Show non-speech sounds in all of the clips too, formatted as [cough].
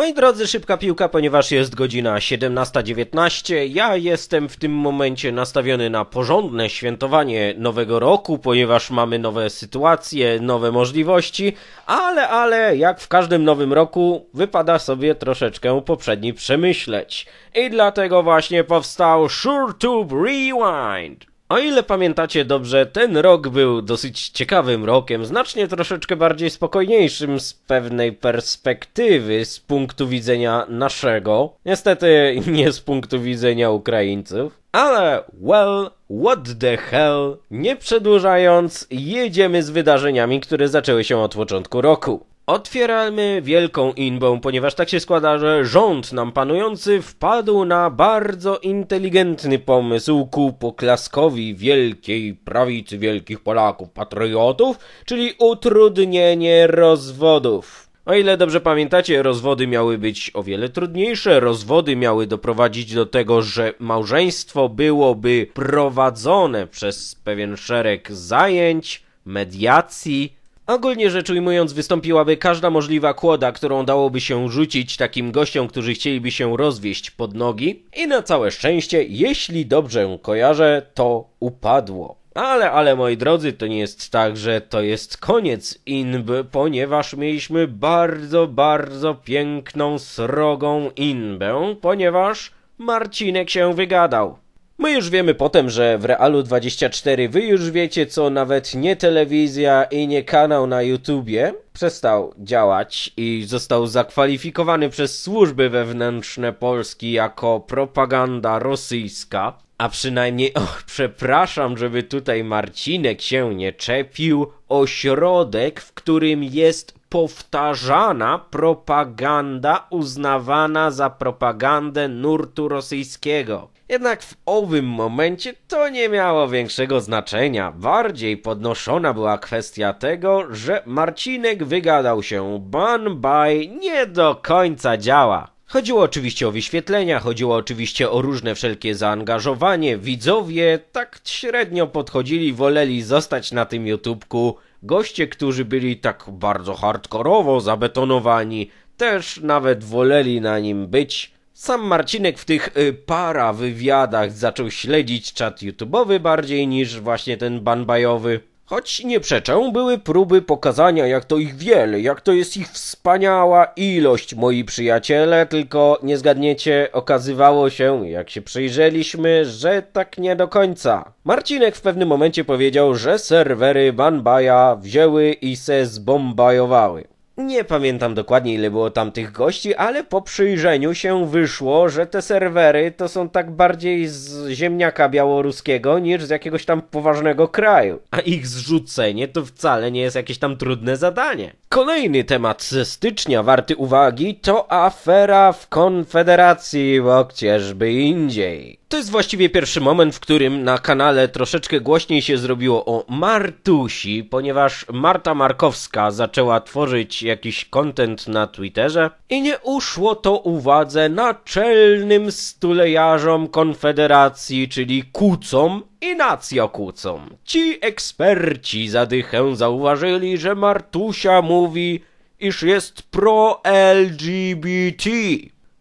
Moi drodzy, szybka piłka, ponieważ jest godzina 17.19. Ja jestem w tym momencie nastawiony na porządne świętowanie nowego roku, ponieważ mamy nowe sytuacje, nowe możliwości, ale, ale, jak w każdym nowym roku, wypada sobie troszeczkę poprzedni przemyśleć. I dlatego właśnie powstał SureTube Rewind. O ile pamiętacie dobrze, ten rok był dosyć ciekawym rokiem, znacznie troszeczkę bardziej spokojniejszym z pewnej perspektywy, z punktu widzenia naszego. Niestety [laughs] nie z punktu widzenia Ukraińców. Ale, well, what the hell? Nie przedłużając, jedziemy z wydarzeniami, które zaczęły się od początku roku. Otwieramy wielką inbą, ponieważ tak się składa, że rząd nam panujący wpadł na bardzo inteligentny pomysł ku poklaskowi wielkiej prawicy wielkich Polaków patriotów, czyli utrudnienie rozwodów. O ile dobrze pamiętacie, rozwody miały być o wiele trudniejsze. Rozwody miały doprowadzić do tego, że małżeństwo byłoby prowadzone przez pewien szereg zajęć, mediacji, Ogólnie rzecz ujmując, wystąpiłaby każda możliwa kłoda, którą dałoby się rzucić takim gościom, którzy chcieliby się rozwieść pod nogi. I na całe szczęście, jeśli dobrze kojarzę, to upadło. Ale, ale moi drodzy, to nie jest tak, że to jest koniec inb, ponieważ mieliśmy bardzo, bardzo piękną, srogą inbę, ponieważ Marcinek się wygadał. My już wiemy potem, że w Realu 24 wy już wiecie, co nawet nie telewizja i nie kanał na YouTubie przestał działać i został zakwalifikowany przez służby wewnętrzne Polski jako propaganda rosyjska. A przynajmniej, [laughs] och, przepraszam, żeby tutaj Marcinek się nie czepił, ośrodek, w którym jest powtarzana propaganda uznawana za propagandę nurtu rosyjskiego. Jednak w owym momencie to nie miało większego znaczenia. Bardziej podnoszona była kwestia tego, że Marcinek wygadał się. Ban by nie do końca działa. Chodziło oczywiście o wyświetlenia, chodziło oczywiście o różne wszelkie zaangażowanie. Widzowie tak średnio podchodzili, woleli zostać na tym YouTubku. Goście, którzy byli tak bardzo hardkorowo zabetonowani, też nawet woleli na nim być. Sam Marcinek w tych y, para wywiadach zaczął śledzić czat YouTube'owy bardziej niż właśnie ten banbajowy. Choć nie przeczę, były próby pokazania, jak to ich wiele, jak to jest ich wspaniała ilość, moi przyjaciele, tylko nie zgadniecie, okazywało się, jak się przyjrzeliśmy, że tak nie do końca. Marcinek w pewnym momencie powiedział, że serwery Banbaja wzięły i se zbombajowały. Nie pamiętam dokładnie ile było tam tych gości, ale po przyjrzeniu się wyszło, że te serwery to są tak bardziej z ziemniaka białoruskiego niż z jakiegoś tam poważnego kraju. A ich zrzucenie to wcale nie jest jakieś tam trudne zadanie. Kolejny temat ze stycznia warty uwagi to afera w Konfederacji, bo gdzieżby indziej to jest właściwie pierwszy moment, w którym na kanale troszeczkę głośniej się zrobiło o Martusi, ponieważ Marta Markowska zaczęła tworzyć jakiś kontent na Twitterze i nie uszło to uwadze naczelnym stulejarzom Konfederacji, czyli kucom i nacjokucom. Ci eksperci zadychę zauważyli, że Martusia mówi, iż jest pro-LGBT.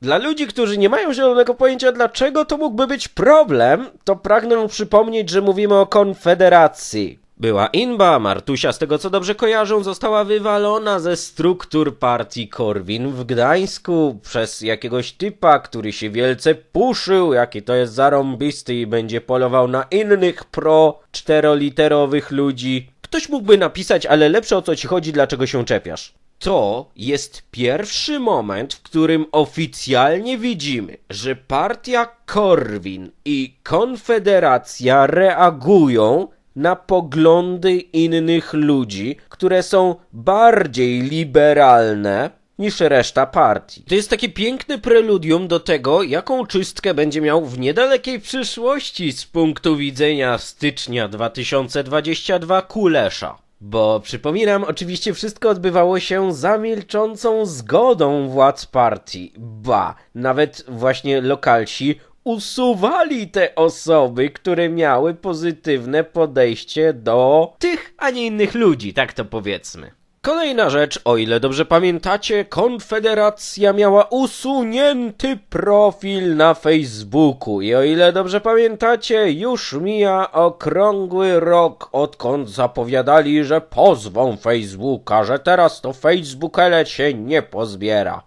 Dla ludzi, którzy nie mają zielonego pojęcia, dlaczego to mógłby być problem, to pragnę przypomnieć, że mówimy o Konfederacji. Była Inba, Martusia, z tego co dobrze kojarzą, została wywalona ze struktur partii Korwin w Gdańsku przez jakiegoś typa, który się wielce puszył, jaki to jest zarąbisty i będzie polował na innych pro-czteroliterowych ludzi. Ktoś mógłby napisać, ale lepsze o co ci chodzi, dlaczego się czepiasz to jest pierwszy moment, w którym oficjalnie widzimy, że partia Korwin i Konfederacja reagują na poglądy innych ludzi, które są bardziej liberalne niż reszta partii. To jest takie piękne preludium do tego, jaką czystkę będzie miał w niedalekiej przyszłości z punktu widzenia stycznia 2022 Kulesza. Bo przypominam, oczywiście wszystko odbywało się za milczącą zgodą władz partii. Ba, nawet właśnie lokalsi usuwali te osoby, które miały pozytywne podejście do tych, a nie innych ludzi, tak to powiedzmy. Kolejna rzecz, o ile dobrze pamiętacie, Konfederacja miała usunięty profil na Facebooku i o ile dobrze pamiętacie, już mija okrągły rok, odkąd zapowiadali, że pozwą Facebooka, że teraz to Facebookele się nie pozbiera.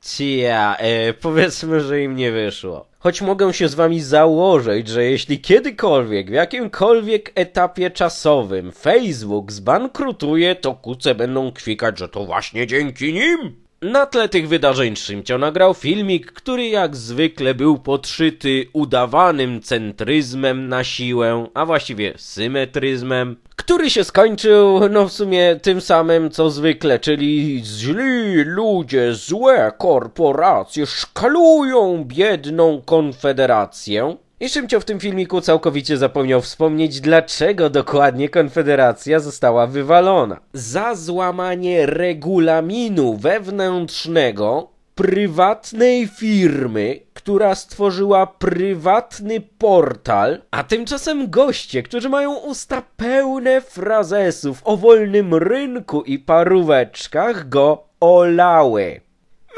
Cia, e, powiedzmy, że im nie wyszło. Choć mogę się z wami założyć, że jeśli kiedykolwiek, w jakimkolwiek etapie czasowym Facebook zbankrutuje, to kuce będą kwikać, że to właśnie dzięki nim. Na tle tych wydarzeń Szymcio nagrał filmik, który jak zwykle był podszyty udawanym centryzmem na siłę, a właściwie symetryzmem, który się skończył, no w sumie tym samym co zwykle, czyli źli ludzie, złe korporacje szkalują biedną konfederację, i Szymcio w tym filmiku całkowicie zapomniał wspomnieć, dlaczego dokładnie Konfederacja została wywalona. Za złamanie regulaminu wewnętrznego prywatnej firmy, która stworzyła prywatny portal, a tymczasem goście, którzy mają usta pełne frazesów o wolnym rynku i paróweczkach, go olały.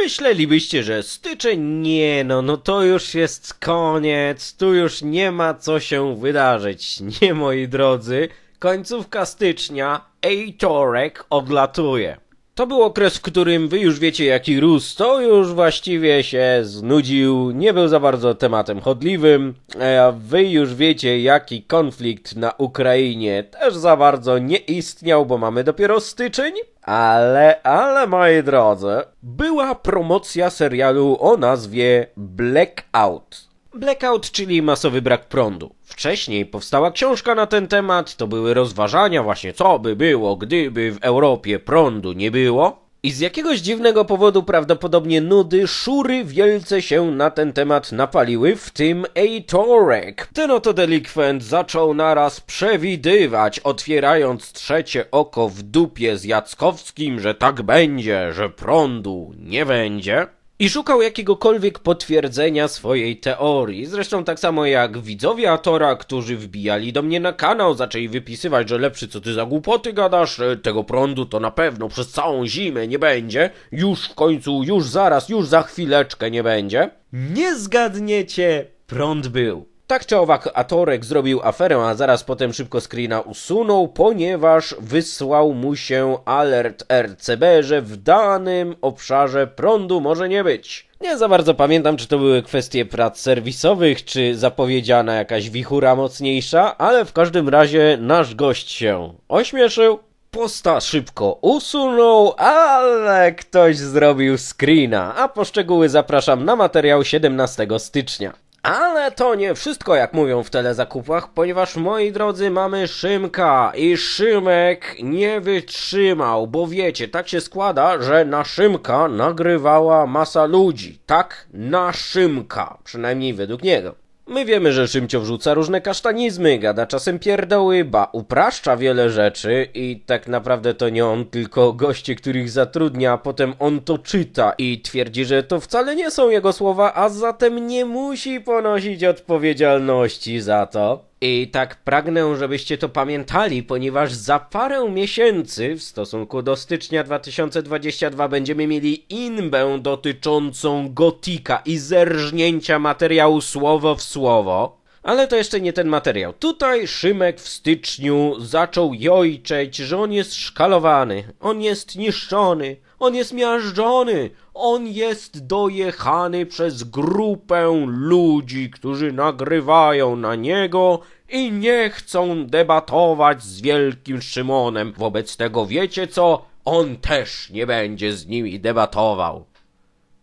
Myślelibyście, że styczeń? Nie no, no to już jest koniec, tu już nie ma co się wydarzyć, nie moi drodzy. Końcówka stycznia, ej torek, odlatuje. To był okres, w którym wy już wiecie jaki rósł, to już właściwie się znudził, nie był za bardzo tematem chodliwym, e, a wy już wiecie jaki konflikt na Ukrainie też za bardzo nie istniał, bo mamy dopiero styczeń. Ale, ale moi drodzy, była promocja serialu o nazwie Blackout. Blackout, czyli masowy brak prądu. Wcześniej powstała książka na ten temat, to były rozważania właśnie co by było, gdyby w Europie prądu nie było. I z jakiegoś dziwnego powodu prawdopodobnie nudy, szury wielce się na ten temat napaliły, w tym Eitorek. Ten oto delikwent zaczął naraz przewidywać, otwierając trzecie oko w dupie z Jackowskim, że tak będzie, że prądu nie będzie i szukał jakiegokolwiek potwierdzenia swojej teorii. Zresztą tak samo jak widzowie Atora, którzy wbijali do mnie na kanał, zaczęli wypisywać, że lepszy co ty za głupoty gadasz, e, tego prądu to na pewno przez całą zimę nie będzie, już w końcu, już zaraz, już za chwileczkę nie będzie. Nie zgadniecie, prąd był. Tak czy owak, Atorek zrobił aferę, a zaraz potem szybko screena usunął, ponieważ wysłał mu się alert RCB, że w danym obszarze prądu może nie być. Nie za bardzo pamiętam, czy to były kwestie prac serwisowych, czy zapowiedziana jakaś wichura mocniejsza, ale w każdym razie nasz gość się ośmieszył, posta szybko usunął, ale ktoś zrobił screena, a poszczegóły zapraszam na materiał 17 stycznia. Ale to nie wszystko, jak mówią w telezakupach, ponieważ moi drodzy, mamy Szymka i Szymek nie wytrzymał, bo wiecie, tak się składa, że na Szymka nagrywała masa ludzi. Tak, na Szymka, przynajmniej według niego. My wiemy, że Szymcio wrzuca różne kasztanizmy, gada czasem pierdoły, ba upraszcza wiele rzeczy i tak naprawdę to nie on, tylko goście, których zatrudnia, a potem on to czyta i twierdzi, że to wcale nie są jego słowa, a zatem nie musi ponosić odpowiedzialności za to. I tak pragnę, żebyście to pamiętali, ponieważ za parę miesięcy, w stosunku do stycznia 2022, będziemy mieli inbę dotyczącą gotika i zerżnięcia materiału słowo w słowo. Ale to jeszcze nie ten materiał. Tutaj Szymek w styczniu zaczął jojczeć, że on jest szkalowany, on jest niszczony, on jest miażdżony, on jest dojechany przez grupę ludzi, którzy nagrywają na niego i nie chcą debatować z wielkim Szymonem. Wobec tego wiecie co? On też nie będzie z nimi debatował.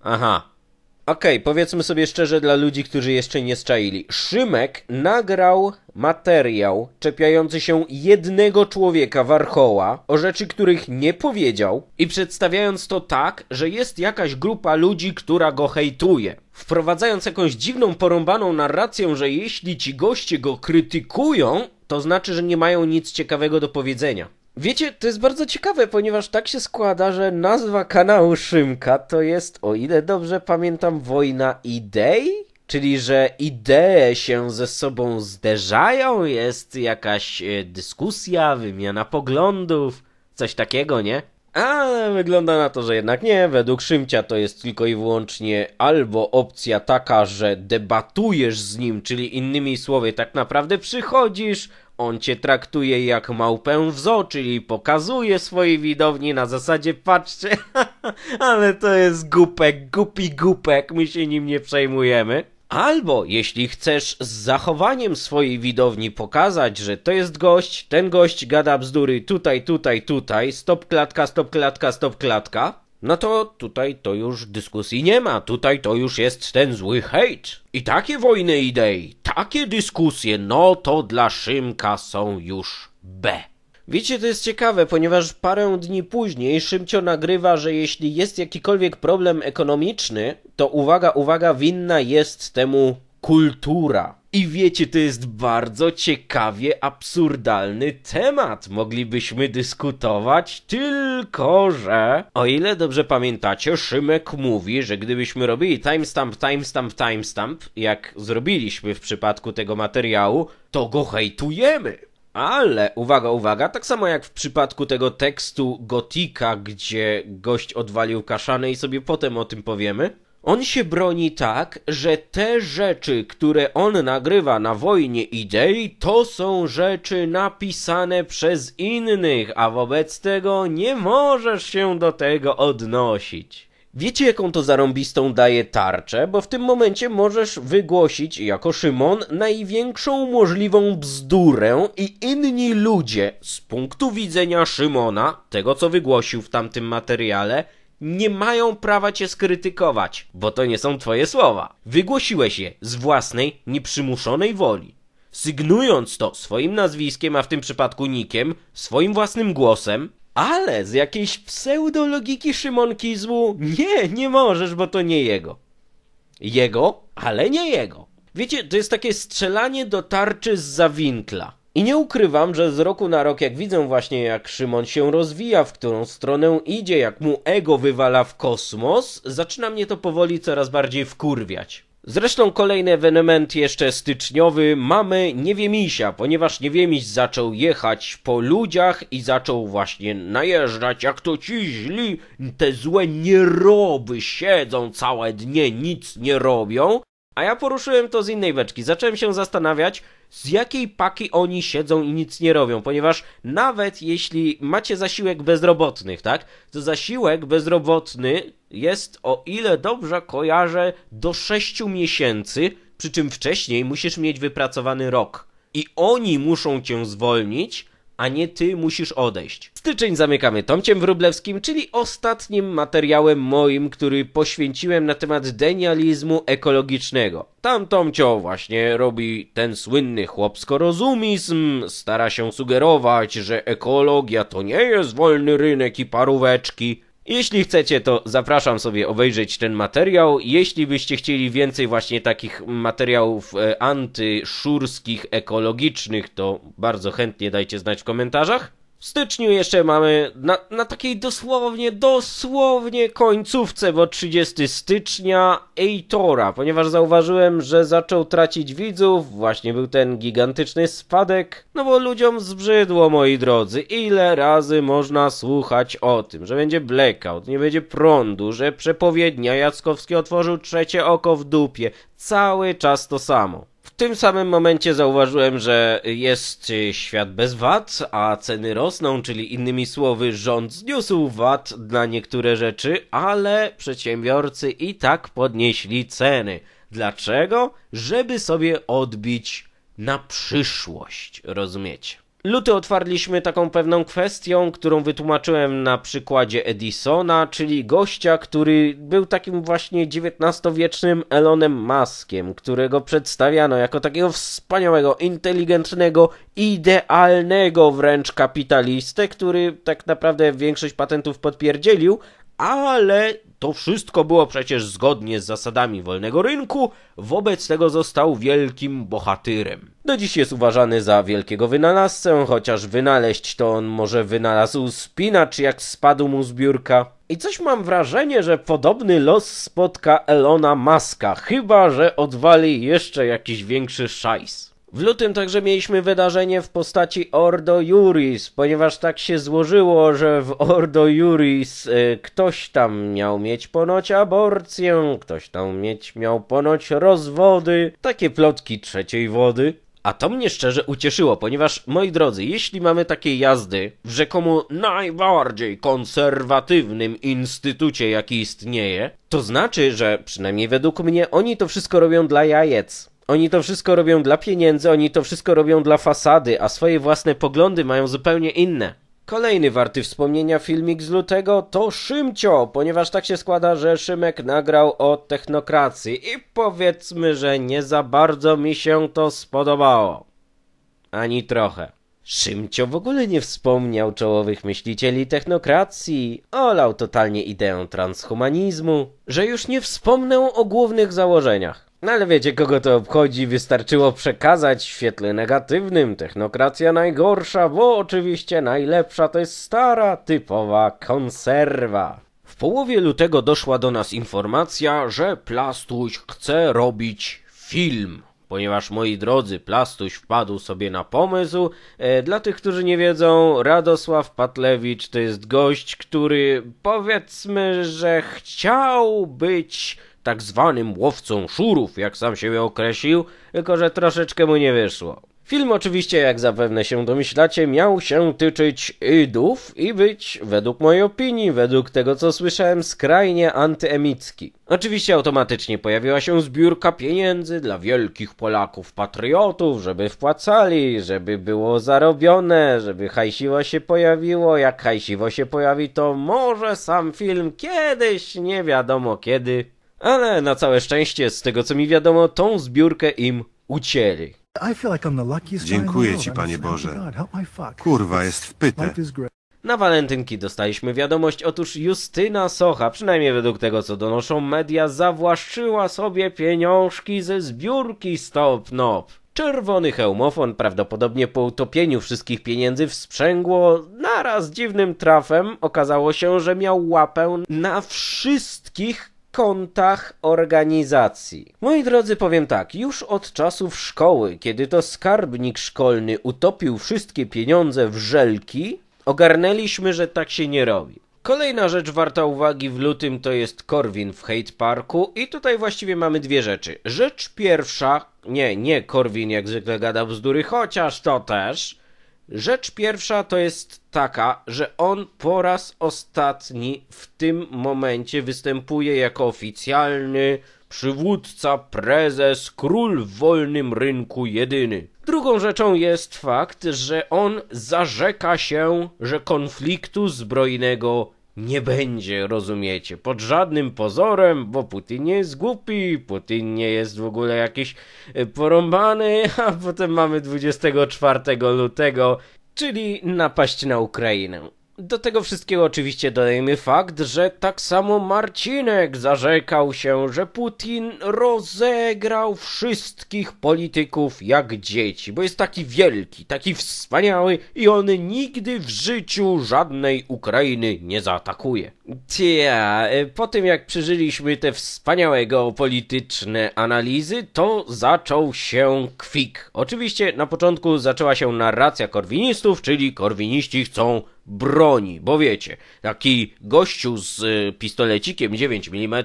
Aha, Okej, okay, powiedzmy sobie szczerze dla ludzi, którzy jeszcze nie zczaili. Szymek nagrał materiał czepiający się jednego człowieka, Warchoła, o rzeczy, których nie powiedział i przedstawiając to tak, że jest jakaś grupa ludzi, która go hejtuje. Wprowadzając jakąś dziwną, porąbaną narrację, że jeśli ci goście go krytykują, to znaczy, że nie mają nic ciekawego do powiedzenia. Wiecie, to jest bardzo ciekawe, ponieważ tak się składa, że nazwa kanału Szymka to jest, o ile dobrze pamiętam, wojna idei? Czyli, że idee się ze sobą zderzają, jest jakaś e, dyskusja, wymiana poglądów, coś takiego, nie? Ale wygląda na to, że jednak nie. Według Szymcia to jest tylko i wyłącznie albo opcja taka, że debatujesz z nim, czyli innymi słowy, tak naprawdę przychodzisz, on cię traktuje jak małpę w zoo, czyli pokazuje swojej widowni na zasadzie patrzcie, [laughs] ale to jest głupek, głupi głupek, my się nim nie przejmujemy. Albo jeśli chcesz z zachowaniem swojej widowni pokazać, że to jest gość, ten gość gada bzdury tutaj, tutaj, tutaj, stop klatka, stop klatka, stop klatka, no to tutaj to już dyskusji nie ma, tutaj to już jest ten zły hejt. I takie wojny idei, takie dyskusje, no to dla Szymka są już B. Wiecie, to jest ciekawe, ponieważ parę dni później Szymcio nagrywa, że jeśli jest jakikolwiek problem ekonomiczny, to uwaga, uwaga, winna jest temu kultura. I wiecie, to jest bardzo ciekawie absurdalny temat. Moglibyśmy dyskutować, tylko że. O ile dobrze pamiętacie, Szymek mówi, że gdybyśmy robili timestamp, timestamp, timestamp, jak zrobiliśmy w przypadku tego materiału, to go hejtujemy. Ale uwaga, uwaga, tak samo jak w przypadku tego tekstu Gotika, gdzie gość odwalił kaszanę i sobie potem o tym powiemy, on się broni tak, że te rzeczy, które on nagrywa na wojnie idei, to są rzeczy napisane przez innych, a wobec tego nie możesz się do tego odnosić. Wiecie, jaką to zarąbistą daje tarczę? Bo w tym momencie możesz wygłosić, jako Szymon, największą możliwą bzdurę i inni ludzie, z punktu widzenia Szymona, tego co wygłosił w tamtym materiale, nie mają prawa cię skrytykować, bo to nie są twoje słowa. Wygłosiłeś je z własnej, nieprzymuszonej woli. Sygnując to swoim nazwiskiem, a w tym przypadku nikiem, swoim własnym głosem, ale z jakiejś pseudologiki szymonkizmu nie, nie możesz, bo to nie jego. Jego, ale nie jego. Wiecie, to jest takie strzelanie do tarczy z zawinkla. I nie ukrywam, że z roku na rok, jak widzę właśnie, jak Szymon się rozwija, w którą stronę idzie, jak mu ego wywala w kosmos, zaczyna mnie to powoli coraz bardziej wkurwiać. Zresztą kolejny ewenement jeszcze styczniowy mamy Niewiemisia, ponieważ Niewiemiś zaczął jechać po ludziach i zaczął właśnie najeżdżać, jak to ci źli, te złe nieroby siedzą całe dnie, nic nie robią. A ja poruszyłem to z innej beczki. Zacząłem się zastanawiać, z jakiej paki oni siedzą i nic nie robią, ponieważ nawet jeśli macie zasiłek bezrobotnych, tak, to zasiłek bezrobotny jest, o ile dobrze kojarzę, do 6 miesięcy, przy czym wcześniej musisz mieć wypracowany rok. I oni muszą cię zwolnić, a nie ty musisz odejść. Styczeń zamykamy Tomciem Wróblewskim, czyli ostatnim materiałem moim, który poświęciłem na temat denializmu ekologicznego. Tam Tomcio właśnie robi ten słynny chłopsko-rozumizm, stara się sugerować, że ekologia to nie jest wolny rynek i paróweczki, jeśli chcecie, to zapraszam sobie obejrzeć ten materiał. Jeśli byście chcieli więcej właśnie takich materiałów e, antyszurskich, ekologicznych, to bardzo chętnie dajcie znać w komentarzach. W styczniu jeszcze mamy na, na, takiej dosłownie, dosłownie końcówce, bo 30 stycznia Eitora, ponieważ zauważyłem, że zaczął tracić widzów, właśnie był ten gigantyczny spadek, no bo ludziom zbrzydło, moi drodzy, ile razy można słuchać o tym, że będzie blackout, nie będzie prądu, że przepowiednia Jackowski otworzył trzecie oko w dupie, cały czas to samo tym samym momencie zauważyłem, że jest świat bez VAT, a ceny rosną, czyli innymi słowy rząd zniósł VAT na niektóre rzeczy, ale przedsiębiorcy i tak podnieśli ceny. Dlaczego? Żeby sobie odbić na przyszłość, rozumiecie? Luty otwarliśmy taką pewną kwestią, którą wytłumaczyłem na przykładzie Edisona, czyli gościa, który był takim właśnie XIX-wiecznym Elonem Maskiem, którego przedstawiano jako takiego wspaniałego, inteligentnego, idealnego wręcz kapitalistę, który tak naprawdę większość patentów podpierdzielił, ale to wszystko było przecież zgodnie z zasadami wolnego rynku, wobec tego został wielkim bohatyrem. Do dziś jest uważany za wielkiego wynalazcę, chociaż wynaleźć to on może wynalazł spinacz, jak spadł mu z biurka. I coś mam wrażenie, że podobny los spotka Elona Muska, chyba że odwali jeszcze jakiś większy szajs. W lutym także mieliśmy wydarzenie w postaci Ordo Juris, ponieważ tak się złożyło, że w Ordo Juris y, ktoś tam miał mieć ponoć aborcję, ktoś tam mieć miał ponoć rozwody, takie plotki trzeciej wody. A to mnie szczerze ucieszyło, ponieważ moi drodzy, jeśli mamy takie jazdy w rzekomo najbardziej konserwatywnym instytucie, jaki istnieje, to znaczy, że przynajmniej według mnie oni to wszystko robią dla jajec. Oni to wszystko robią dla pieniędzy, oni to wszystko robią dla fasady, a swoje własne poglądy mają zupełnie inne. Kolejny warty wspomnienia filmik z lutego to Szymcio, ponieważ tak się składa, że Szymek nagrał o technokracji i powiedzmy, że nie za bardzo mi się to spodobało. Ani trochę. Szymcio w ogóle nie wspomniał czołowych myślicieli technokracji, olał totalnie ideę transhumanizmu, że już nie wspomnę o głównych założeniach. No ale wiecie, kogo to obchodzi, wystarczyło przekazać w świetle negatywnym. Technokracja najgorsza, bo oczywiście najlepsza to jest stara, typowa konserwa. W połowie lutego doszła do nas informacja, że Plastuś chce robić film. Ponieważ, moi drodzy, Plastuś wpadł sobie na pomysł. E, dla tych, którzy nie wiedzą, Radosław Patlewicz to jest gość, który powiedzmy, że chciał być tak zwanym łowcą szurów, jak sam siebie określił, tylko że troszeczkę mu nie wyszło. Film oczywiście, jak zapewne się domyślacie, miał się tyczyć idów i być, według mojej opinii, według tego co słyszałem, skrajnie antyemicki. Oczywiście automatycznie pojawiła się zbiórka pieniędzy dla wielkich Polaków patriotów, żeby wpłacali, żeby było zarobione, żeby hajsiwo się pojawiło. Jak hajsiwo się pojawi, to może sam film kiedyś, nie wiadomo kiedy, ale na całe szczęście, z tego co mi wiadomo, tą zbiórkę im ucięli. Dziękuję Ci, Panie Boże. Kurwa, jest w pytę. Na walentynki dostaliśmy wiadomość, otóż Justyna Socha, przynajmniej według tego co donoszą media, zawłaszczyła sobie pieniążki ze zbiórki Stop Nop. Czerwony hełmofon prawdopodobnie po utopieniu wszystkich pieniędzy w sprzęgło naraz dziwnym trafem okazało się, że miał łapę na wszystkich kontach organizacji. Moi drodzy, powiem tak, już od czasów szkoły, kiedy to skarbnik szkolny utopił wszystkie pieniądze w żelki, ogarnęliśmy, że tak się nie robi. Kolejna rzecz warta uwagi w lutym to jest Korwin w Hate Parku i tutaj właściwie mamy dwie rzeczy. Rzecz pierwsza, nie, nie Korwin jak zwykle gada bzdury, chociaż to też, Rzecz pierwsza to jest taka, że on po raz ostatni w tym momencie występuje jako oficjalny przywódca, prezes, król w wolnym rynku jedyny. Drugą rzeczą jest fakt, że on zarzeka się, że konfliktu zbrojnego nie będzie, rozumiecie, pod żadnym pozorem, bo Putin nie jest głupi, Putin nie jest w ogóle jakiś y, porąbany, [laughs] a potem mamy 24 lutego, czyli napaść na Ukrainę. Do tego wszystkiego oczywiście dodajmy fakt, że tak samo Marcinek zarzekał się, że Putin rozegrał wszystkich polityków jak dzieci, bo jest taki wielki, taki wspaniały i on nigdy w życiu żadnej Ukrainy nie zaatakuje. Tia, po tym jak przeżyliśmy te wspaniałe geopolityczne analizy, to zaczął się kwik. Oczywiście na początku zaczęła się narracja korwinistów, czyli korwiniści chcą broni, bo wiecie, taki gościu z y, pistolecikiem 9 mm,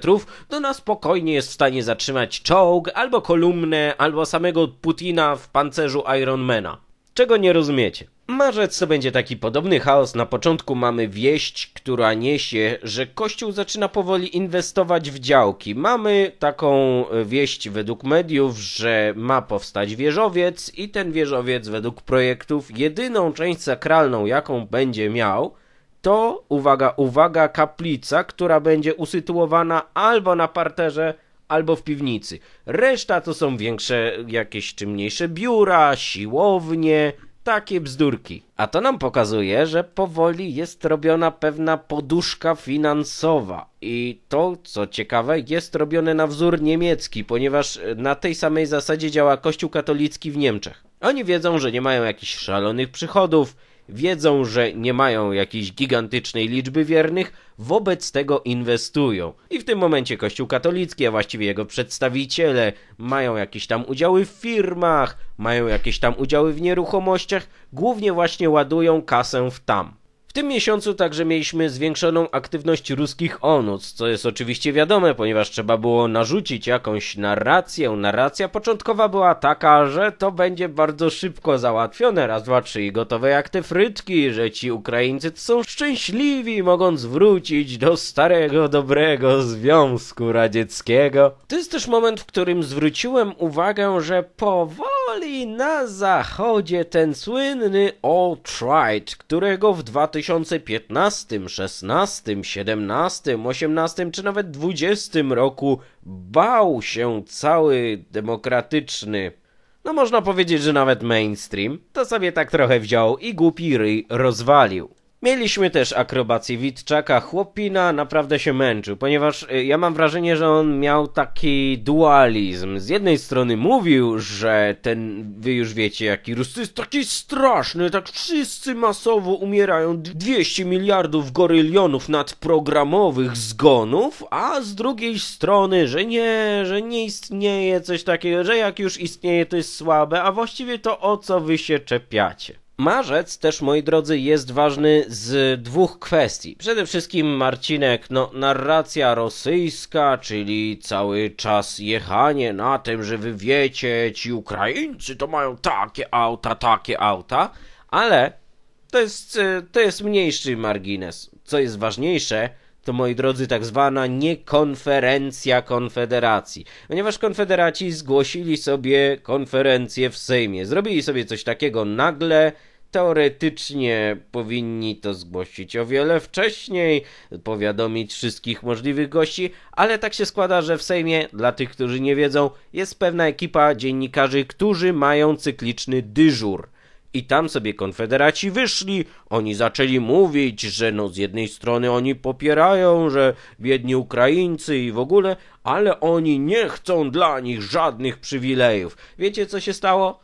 to na spokojnie jest w stanie zatrzymać czołg, albo kolumnę, albo samego Putina w pancerzu Ironmana. Czego nie rozumiecie? Marzec to będzie taki podobny chaos. Na początku mamy wieść, która niesie, że Kościół zaczyna powoli inwestować w działki. Mamy taką e, wieść według mediów, że ma powstać wieżowiec i ten wieżowiec według projektów jedyną część sakralną, jaką będzie miał, to, uwaga, uwaga, kaplica, która będzie usytuowana albo na parterze, albo w piwnicy. Reszta to są większe, jakieś czy mniejsze biura, siłownie, takie bzdurki. A to nam pokazuje, że powoli jest robiona pewna poduszka finansowa. I to, co ciekawe, jest robione na wzór niemiecki, ponieważ e, na tej samej zasadzie działa Kościół katolicki w Niemczech. Oni wiedzą, że nie mają jakichś szalonych przychodów, wiedzą, że nie mają jakiejś gigantycznej liczby wiernych, wobec tego inwestują. I w tym momencie Kościół katolicki, a właściwie jego przedstawiciele, mają jakieś tam udziały w firmach, mają jakieś tam udziały w nieruchomościach, głównie właśnie ładują kasę w tam. W tym miesiącu także mieliśmy zwiększoną aktywność ruskich onuc, co jest oczywiście wiadome, ponieważ trzeba było narzucić jakąś narrację. Narracja początkowa była taka, że to będzie bardzo szybko załatwione, raz, dwa, trzy i gotowe jak te frytki, że ci Ukraińcy są szczęśliwi, mogąc wrócić do starego, dobrego Związku Radzieckiego. To jest też moment, w którym zwróciłem uwagę, że powoli na zachodzie ten słynny All Right, którego w 2000 2015, 16, 17, 18 czy nawet 20 roku bał się cały demokratyczny, no można powiedzieć, że nawet mainstream, to sobie tak trochę wziął i głupi ryj rozwalił. Mieliśmy też akrobację Witczaka. Chłopina naprawdę się męczył, ponieważ y, ja mam wrażenie, że on miał taki dualizm. Z jednej strony mówił, że ten, wy już wiecie, jaki Rus jest taki straszny, tak wszyscy masowo umierają. 200 miliardów gorylionów nadprogramowych zgonów, a z drugiej strony, że nie, że nie istnieje coś takiego, że jak już istnieje, to jest słabe, a właściwie to o co wy się czepiacie. Marzec też, moi drodzy, jest ważny z dwóch kwestii. Przede wszystkim, Marcinek, no, narracja rosyjska, czyli cały czas jechanie na tym, że wy wiecie, ci Ukraińcy to mają takie auta, takie auta, ale to jest, e, to jest mniejszy margines. Co jest ważniejsze, to moi drodzy, tak zwana niekonferencja konfederacji. Ponieważ konfederaci zgłosili sobie konferencję w Sejmie. Zrobili sobie coś takiego nagle, teoretycznie powinni to zgłosić o wiele wcześniej, powiadomić wszystkich możliwych gości, ale tak się składa, że w Sejmie, dla tych, którzy nie wiedzą, jest pewna ekipa dziennikarzy, którzy mają cykliczny dyżur. I tam sobie konfederaci wyszli, oni zaczęli mówić, że no z jednej strony oni popierają, że biedni Ukraińcy i w ogóle, ale oni nie chcą dla nich żadnych przywilejów. Wiecie co się stało?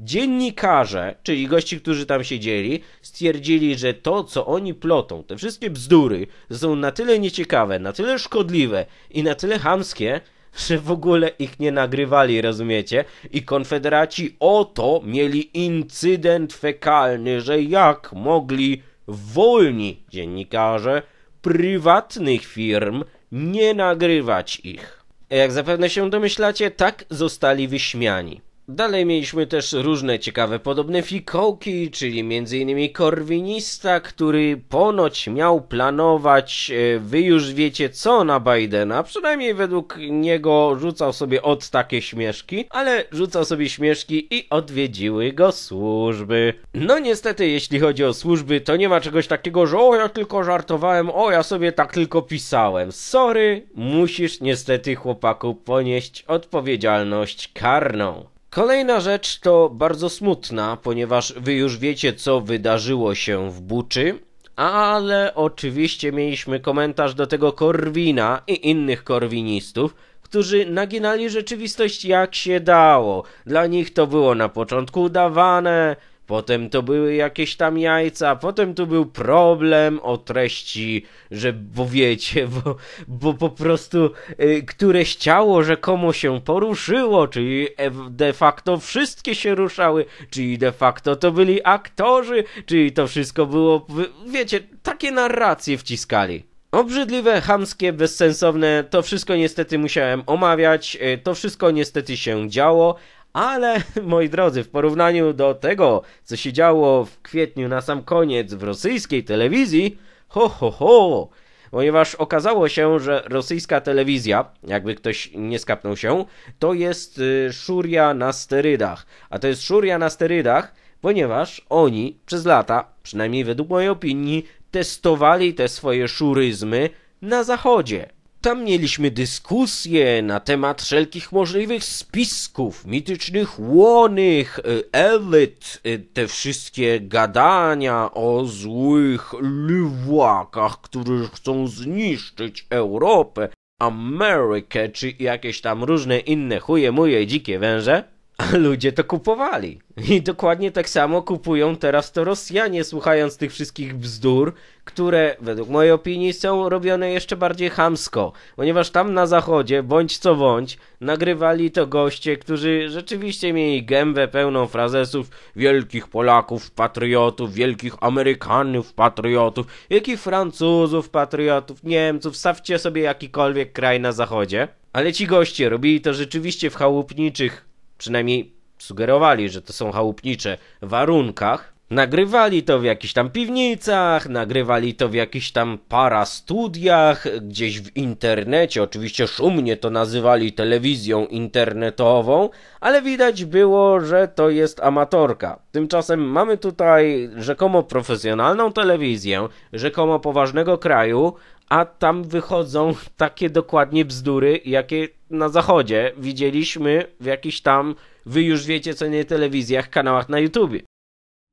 dziennikarze, czyli gości, którzy tam siedzieli, stwierdzili, że to, co oni plotą, te wszystkie bzdury, są na tyle nieciekawe, na tyle szkodliwe i na tyle hamskie, [laughs] że w ogóle ich nie nagrywali, rozumiecie? I konfederaci oto mieli incydent fekalny, że jak mogli wolni dziennikarze prywatnych firm nie nagrywać ich. Jak zapewne się domyślacie, tak zostali wyśmiani. Dalej mieliśmy też różne ciekawe podobne fikołki, czyli m.in. korwinista, który ponoć miał planować, e, wy już wiecie co na Bidena, przynajmniej według niego rzucał sobie od takie śmieszki, ale rzucał sobie śmieszki i odwiedziły go służby. No niestety, jeśli chodzi o służby, to nie ma czegoś takiego, że o ja tylko żartowałem, o ja sobie tak tylko pisałem. Sorry, musisz niestety chłopaku ponieść odpowiedzialność karną. Kolejna rzecz to bardzo smutna, ponieważ wy już wiecie, co wydarzyło się w Buczy, ale oczywiście mieliśmy komentarz do tego Korwina i innych korwinistów, którzy naginali rzeczywistość jak się dało. Dla nich to było na początku udawane, potem to były jakieś tam jajca, potem tu był problem o treści, że bo wiecie, [laughs] bo, bo po prostu y, któreś ciało rzekomo się poruszyło, czyli e, de facto wszystkie się ruszały, czyli de facto to byli aktorzy, czyli to wszystko było, wiecie, takie narracje wciskali. Obrzydliwe, hamskie, bezsensowne, to wszystko niestety musiałem omawiać, y, to wszystko niestety się działo, ale, [laughs] moi drodzy, w porównaniu do tego, co się działo w kwietniu na sam koniec w rosyjskiej telewizji, ho, ho, ho, ponieważ okazało się, że rosyjska telewizja, jakby ktoś nie skapnął się, to jest y, szuria na sterydach. A to jest szuria na sterydach, ponieważ oni przez lata, przynajmniej według mojej opinii, testowali te swoje szuryzmy na zachodzie. Tam mieliśmy dyskusje na temat wszelkich możliwych spisków, mitycznych łonych, y, elit, y, te wszystkie gadania o złych lwakach, którzy chcą zniszczyć Europę, Amerykę, czy jakieś tam różne inne chuje moje dzikie węże. A ludzie to kupowali. I dokładnie tak samo kupują teraz to Rosjanie, słuchając tych wszystkich bzdur, które według mojej opinii są robione jeszcze bardziej hamsko, ponieważ tam na zachodzie, bądź co bądź, nagrywali to goście, którzy rzeczywiście mieli gębę pełną frazesów wielkich Polaków, patriotów, wielkich Amerykanów, patriotów, jakich Francuzów, patriotów, Niemców, stawcie sobie jakikolwiek kraj na zachodzie. Ale ci goście robili to rzeczywiście w chałupniczych, przynajmniej sugerowali, że to są chałupnicze, warunkach. Nagrywali to w jakichś tam piwnicach, nagrywali to w jakichś tam para studiach, gdzieś w internecie. Oczywiście szumnie to nazywali telewizją internetową, ale widać było, że to jest amatorka. Tymczasem mamy tutaj rzekomo profesjonalną telewizję, rzekomo poważnego kraju, a tam wychodzą [laughs] takie dokładnie bzdury, jakie na zachodzie widzieliśmy w jakichś tam, wy już wiecie co nie, telewizjach, kanałach na YouTube.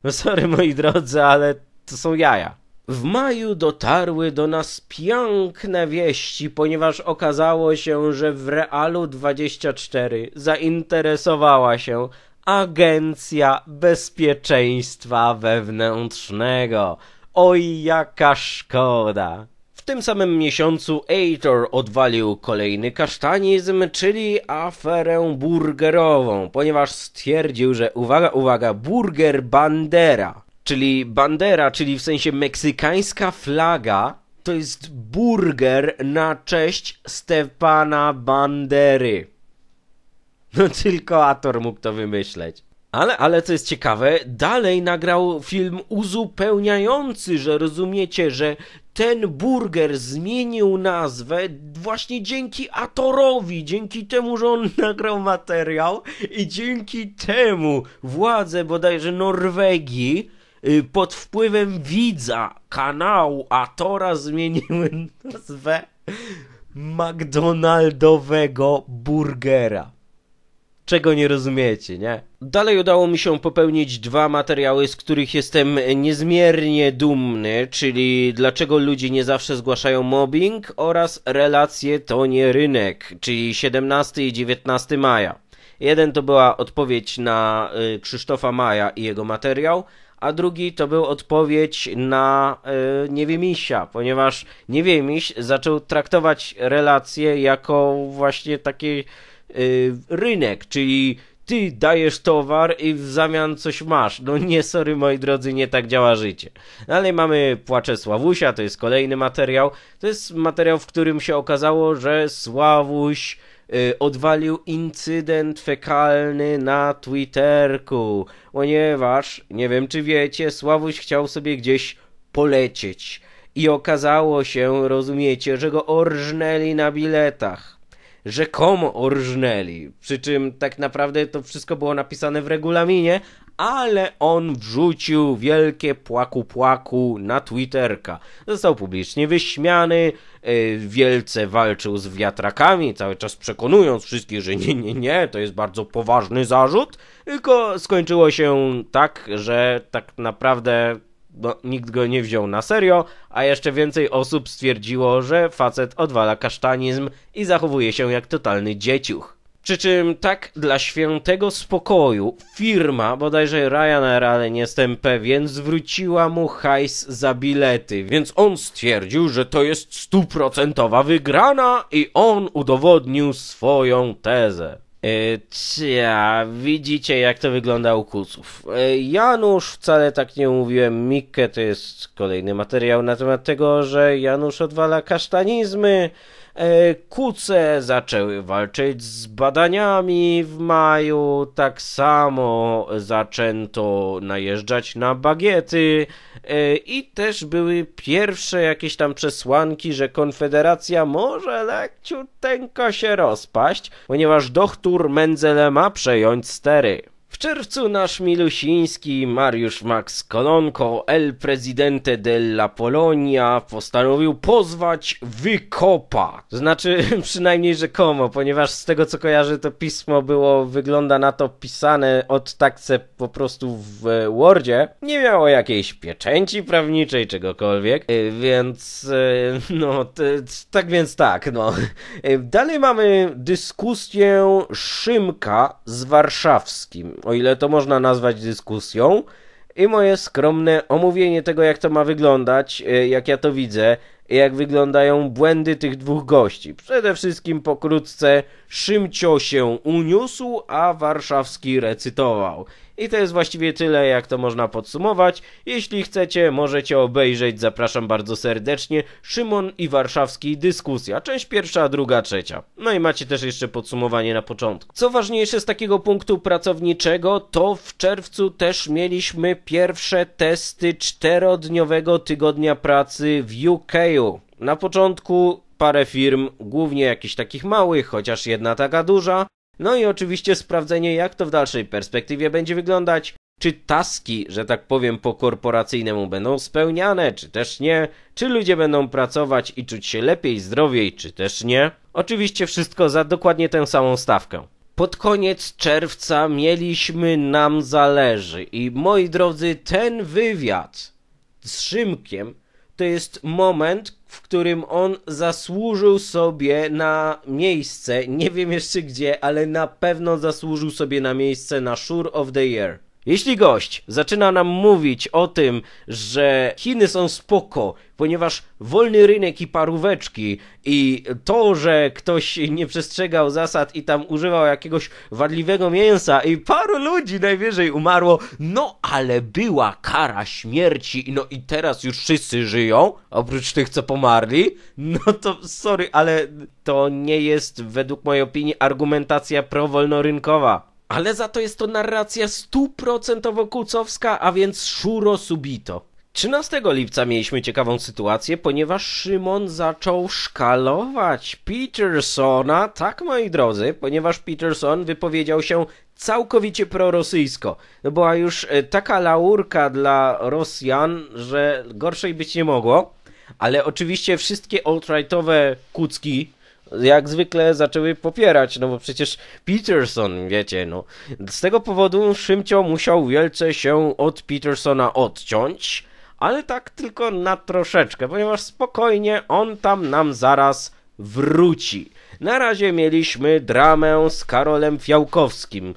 No sorry moi drodzy, ale to są jaja. W maju dotarły do nas piękne wieści, ponieważ okazało się, że w Realu 24 zainteresowała się Agencja Bezpieczeństwa Wewnętrznego. Oj, jaka szkoda! tym samym miesiącu Aitor odwalił kolejny kasztanizm, czyli aferę burgerową, ponieważ stwierdził, że uwaga, uwaga, burger bandera, czyli bandera, czyli w sensie meksykańska flaga, to jest burger na cześć Stepana Bandery. No tylko Ator mógł to wymyśleć. Ale, ale co jest ciekawe, dalej nagrał film uzupełniający, że rozumiecie, że ten burger zmienił nazwę właśnie dzięki Atorowi, dzięki temu, że on [laughs] nagrał materiał i dzięki temu władze bodajże Norwegii y, pod wpływem widza kanału Atora zmieniły [laughs] nazwę McDonaldowego burgera czego nie rozumiecie, nie? Dalej udało mi się popełnić dwa materiały, z których jestem niezmiernie dumny, czyli dlaczego ludzie nie zawsze zgłaszają mobbing oraz relacje to nie rynek, czyli 17 i 19 maja. Jeden to była odpowiedź na y, Krzysztofa Maja i jego materiał, a drugi to był odpowiedź na wiem y, Niewiemisia, ponieważ Niewiemiś zaczął traktować relacje jako właśnie takie Y, rynek, czyli ty dajesz towar i w zamian coś masz. No nie, sorry moi drodzy, nie tak działa życie. Dalej no mamy Płacze Sławusia, to jest kolejny materiał. To jest materiał, w którym się okazało, że Sławuś y, odwalił incydent fekalny na Twitterku, ponieważ, nie wiem czy wiecie, Sławuś chciał sobie gdzieś polecieć. I okazało się, rozumiecie, że go orżnęli na biletach rzekomo orżnęli. Przy czym tak naprawdę to wszystko było napisane w regulaminie, ale on wrzucił wielkie płaku płaku na Twitterka. Został publicznie wyśmiany, e, wielce walczył z wiatrakami, cały czas przekonując wszystkich, że nie, nie, nie, to jest bardzo poważny zarzut, tylko skończyło się tak, że tak naprawdę bo no, nikt go nie wziął na serio, a jeszcze więcej osób stwierdziło, że facet odwala kasztanizm i zachowuje się jak totalny dzieciuch. Przy czym tak dla świętego spokoju firma, bodajże Ryanair, ale nie jestem pewien, zwróciła mu hajs za bilety, więc on stwierdził, że to jest stuprocentowa wygrana i on udowodnił swoją tezę. E, Cia, widzicie jak to wygląda u kuców. E, Janusz, wcale tak nie mówiłem, Mikke to jest kolejny materiał na temat tego, że Janusz odwala kasztanizmy. E, Kuce zaczęły walczyć z badaniami w maju, tak samo zaczęto najeżdżać na bagiety e, i też były pierwsze jakieś tam przesłanki, że Konfederacja może lekciuteńko się rozpaść, ponieważ doktor Menzele ma przejąć stery. W czerwcu nasz milusiński Mariusz Max Kolonko, el presidente della Polonia, postanowił pozwać Wykopa. Znaczy [laughs] przynajmniej rzekomo, ponieważ z tego co kojarzę to pismo było, wygląda na to pisane od takce po prostu w Wordzie. Nie miało jakiejś pieczęci prawniczej, czegokolwiek, e, więc e, [laughs] no, tak więc tak, no. E, dalej mamy dyskusję Szymka z warszawskim o ile to można nazwać dyskusją, i moje skromne omówienie tego, jak to ma wyglądać, e, jak ja to widzę, jak wyglądają błędy tych dwóch gości. Przede wszystkim pokrótce Szymcio się uniósł, a warszawski recytował. I to jest właściwie tyle, jak to można podsumować. Jeśli chcecie, możecie obejrzeć, zapraszam bardzo serdecznie, Szymon i Warszawski Dyskusja, część pierwsza, druga, trzecia. No i macie też jeszcze podsumowanie na początku. Co ważniejsze z takiego punktu pracowniczego, to w czerwcu też mieliśmy pierwsze testy czterodniowego tygodnia pracy w UK. -u. Na początku parę firm, głównie jakichś takich małych, chociaż jedna taka duża, no i oczywiście sprawdzenie, jak to w dalszej perspektywie będzie wyglądać. Czy taski, że tak powiem, po korporacyjnemu będą spełniane, czy też nie? Czy ludzie będą pracować i czuć się lepiej, zdrowiej, czy też nie? Oczywiście wszystko za dokładnie tę samą stawkę. Pod koniec czerwca mieliśmy nam zależy i moi drodzy, ten wywiad z Szymkiem to jest moment, w którym on zasłużył sobie na miejsce. Nie wiem jeszcze gdzie, ale na pewno zasłużył sobie na miejsce na Sure of the Year. Jeśli gość zaczyna nam mówić o tym, że Chiny są spoko, ponieważ wolny rynek i paróweczki i to, że ktoś nie przestrzegał zasad i tam używał jakiegoś wadliwego mięsa i paru ludzi najwyżej umarło, no ale była kara śmierci, no i teraz już wszyscy żyją, oprócz tych, co pomarli, no to sorry, ale to nie jest według mojej opinii argumentacja prowolnorynkowa ale za to jest to narracja stuprocentowo kucowska, a więc szuro subito. 13 lipca mieliśmy ciekawą sytuację, ponieważ Szymon zaczął szkalować Petersona, tak moi drodzy, ponieważ Peterson wypowiedział się całkowicie prorosyjsko. To no była już e, taka laurka dla Rosjan, że gorszej być nie mogło. Ale oczywiście wszystkie alt-rightowe kucki, jak zwykle zaczęły popierać, no bo przecież Peterson, wiecie, no. Z tego powodu Szymcio musiał wielce się od Petersona odciąć, ale tak tylko na troszeczkę, ponieważ spokojnie on tam nam zaraz wróci. Na razie mieliśmy dramę z Karolem Fiałkowskim.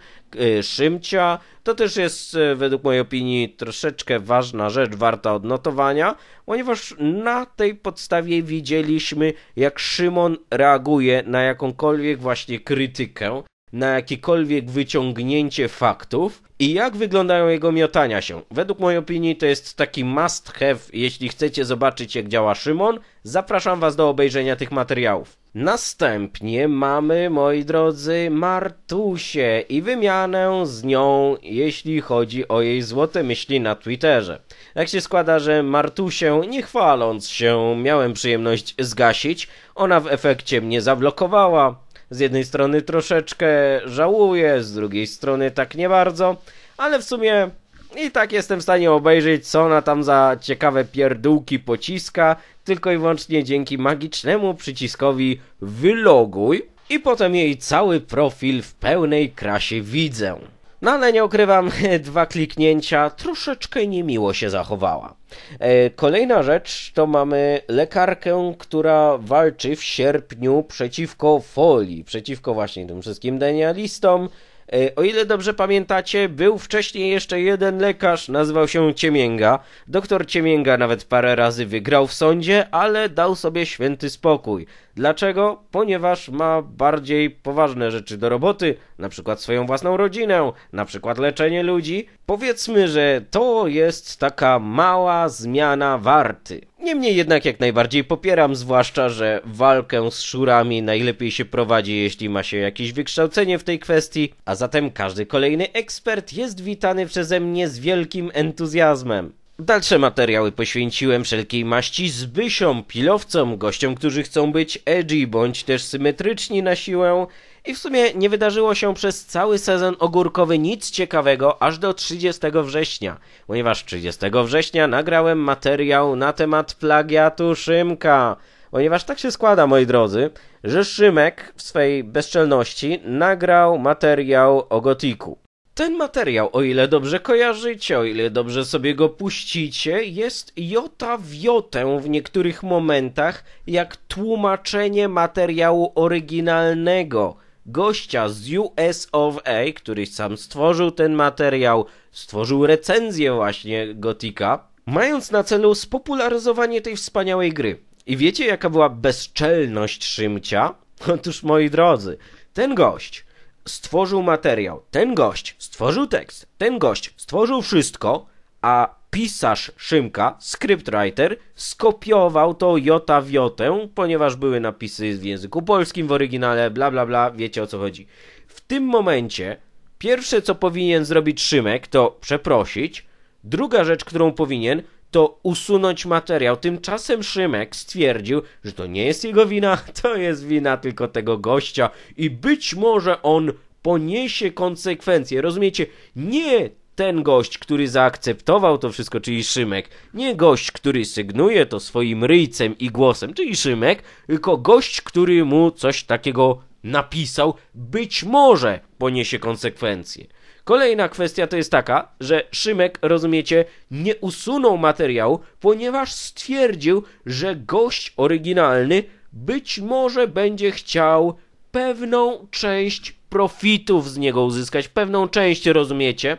Y, Szymcia. To też jest, y, według mojej opinii, troszeczkę ważna rzecz, warta odnotowania, ponieważ na tej podstawie widzieliśmy, jak Szymon reaguje na jakąkolwiek właśnie krytykę, na jakiekolwiek wyciągnięcie faktów i jak wyglądają jego miotania się. Według mojej opinii to jest taki must have, jeśli chcecie zobaczyć, jak działa Szymon, Zapraszam Was do obejrzenia tych materiałów. Następnie mamy, moi drodzy, Martusię i wymianę z nią, jeśli chodzi o jej złote myśli na Twitterze. Jak się składa, że Martusię, nie chwaląc się, miałem przyjemność zgasić, ona w efekcie mnie zablokowała. Z jednej strony troszeczkę żałuję, z drugiej strony tak nie bardzo, ale w sumie i tak jestem w stanie obejrzeć, co ona tam za ciekawe pierdółki pociska, tylko i wyłącznie dzięki magicznemu przyciskowi wyloguj i potem jej cały profil w pełnej krasie widzę. No ale nie ukrywam, [laughs] dwa kliknięcia troszeczkę niemiło się zachowała. E, kolejna rzecz to mamy lekarkę, która walczy w sierpniu przeciwko folii, przeciwko właśnie tym wszystkim denialistom, E, o ile dobrze pamiętacie, był wcześniej jeszcze jeden lekarz, nazywał się Ciemięga. Doktor Ciemięga nawet parę razy wygrał w sądzie, ale dał sobie święty spokój. Dlaczego? Ponieważ ma bardziej poważne rzeczy do roboty, na przykład swoją własną rodzinę, na przykład leczenie ludzi, Powiedzmy, że to jest taka mała zmiana warty. Niemniej jednak jak najbardziej popieram, zwłaszcza, że walkę z szurami najlepiej się prowadzi, jeśli ma się jakieś wykształcenie w tej kwestii, a zatem każdy kolejny ekspert jest witany przeze mnie z wielkim entuzjazmem. Dalsze materiały poświęciłem wszelkiej maści zbysiom, pilowcom, gościom, którzy chcą być edgy bądź też symetryczni na siłę, i w sumie nie wydarzyło się przez cały sezon ogórkowy nic ciekawego aż do 30 września, ponieważ 30 września nagrałem materiał na temat plagiatu Szymka. Ponieważ tak się składa, moi drodzy, że Szymek w swej bezczelności nagrał materiał o gotiku. Ten materiał, o ile dobrze kojarzycie, o ile dobrze sobie go puścicie, jest jota w jotę w niektórych momentach jak tłumaczenie materiału oryginalnego gościa z US of A, który sam stworzył ten materiał, stworzył recenzję właśnie Gotika, mając na celu spopularyzowanie tej wspaniałej gry. I wiecie, jaka była bezczelność Szymcia? [laughs] Otóż, moi drodzy, ten gość stworzył materiał, ten gość stworzył tekst, ten gość stworzył wszystko, a pisarz Szymka, scriptwriter, skopiował to jota w jotę, ponieważ były napisy w języku polskim w oryginale, bla bla bla, wiecie o co chodzi. W tym momencie pierwsze co powinien zrobić Szymek to przeprosić, druga rzecz, którą powinien to usunąć materiał. Tymczasem Szymek stwierdził, że to nie jest jego wina, [laughs] to jest wina tylko tego gościa i być może on poniesie konsekwencje. Rozumiecie? Nie ten gość, który zaakceptował to wszystko, czyli Szymek, nie gość, który sygnuje to swoim ryjcem i głosem, czyli Szymek, tylko gość, który mu coś takiego napisał, być może poniesie konsekwencje. Kolejna kwestia to jest taka, że Szymek, rozumiecie, nie usunął materiału, ponieważ stwierdził, że gość oryginalny być może będzie chciał pewną część profitów z niego uzyskać, pewną część, rozumiecie?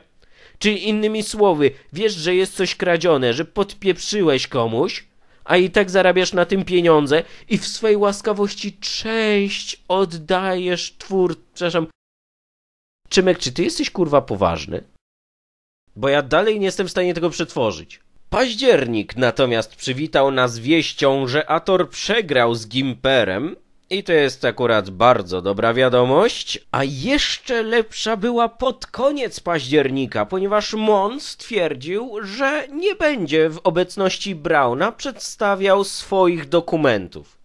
Czy innymi słowy, wiesz, że jest coś kradzione, że podpieprzyłeś komuś, a i tak zarabiasz na tym pieniądze i w swojej łaskawości część oddajesz twór, przepraszam. Czymek, czy ty jesteś kurwa poważny? Bo ja dalej nie jestem w stanie tego przetworzyć. Październik natomiast przywitał nas wieścią, że Ator przegrał z Gimperem i to jest akurat bardzo dobra wiadomość, a jeszcze lepsza była pod koniec października, ponieważ Mon stwierdził, że nie będzie w obecności Brauna przedstawiał swoich dokumentów.